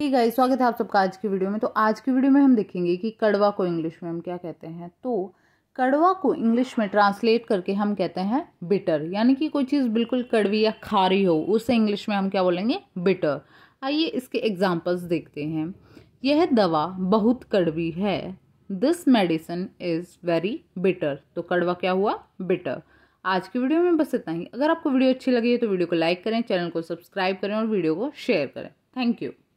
ठीक है स्वागत है आप सबका आज की वीडियो में तो आज की वीडियो में हम देखेंगे कि कड़वा को इंग्लिश में हम क्या कहते हैं तो कड़वा को इंग्लिश में ट्रांसलेट करके हम कहते हैं बिटर यानी कि कोई चीज़ बिल्कुल कड़वी या खारी हो उसे इंग्लिश में हम क्या बोलेंगे बिटर आइए इसके एग्जाम्पल्स देखते हैं यह दवा बहुत कड़वी है this medicine is very bitter तो कड़वा क्या हुआ बिटर आज की वीडियो में बस इतना ही अगर आपको वीडियो अच्छी लगी है तो वीडियो को लाइक करें चैनल को सब्सक्राइब करें और वीडियो को शेयर करें थैंक यू